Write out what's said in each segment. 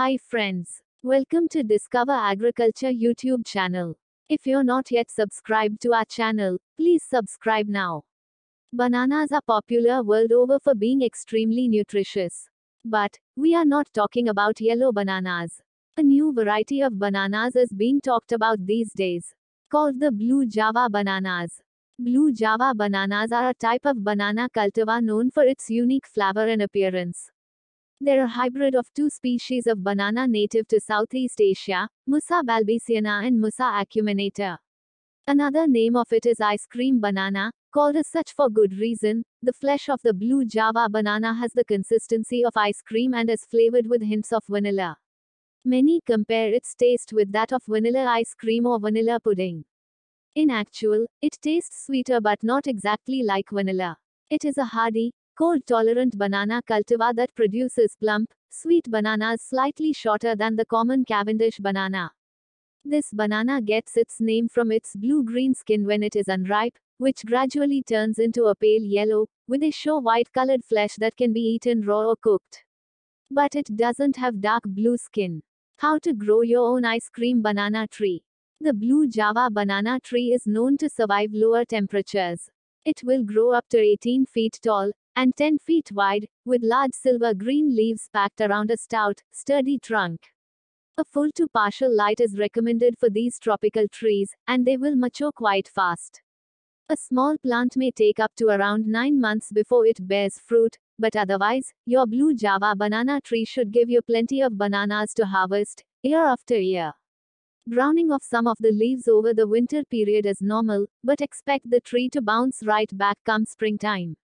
Hi friends. Welcome to Discover Agriculture YouTube channel. If you're not yet subscribed to our channel, please subscribe now. Bananas are popular world over for being extremely nutritious. But, we are not talking about yellow bananas. A new variety of bananas is being talked about these days. Called the blue java bananas. Blue java bananas are a type of banana cultivar known for its unique flavor and appearance. They're a hybrid of two species of banana native to Southeast Asia, Musa balbisiana and Musa acuminata. Another name of it is ice cream banana, called as such for good reason. The flesh of the blue Java banana has the consistency of ice cream and is flavored with hints of vanilla. Many compare its taste with that of vanilla ice cream or vanilla pudding. In actual, it tastes sweeter but not exactly like vanilla. It is a hardy, Cold tolerant banana cultivar that produces plump, sweet bananas slightly shorter than the common Cavendish banana. This banana gets its name from its blue-green skin when it is unripe, which gradually turns into a pale yellow, with a show white-colored flesh that can be eaten raw or cooked. But it doesn't have dark blue skin. How to grow your own ice cream banana tree. The blue Java banana tree is known to survive lower temperatures. It will grow up to 18 feet tall, and 10 feet wide, with large silver green leaves packed around a stout, sturdy trunk. A full to partial light is recommended for these tropical trees, and they will mature quite fast. A small plant may take up to around 9 months before it bears fruit, but otherwise, your blue Java banana tree should give you plenty of bananas to harvest, year after year. Browning of some of the leaves over the winter period is normal, but expect the tree to bounce right back come springtime.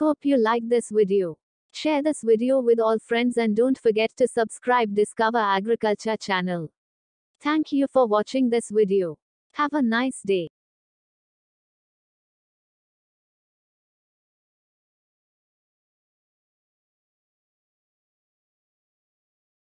Hope you like this video. Share this video with all friends and don't forget to subscribe Discover Agriculture channel. Thank you for watching this video. Have a nice day.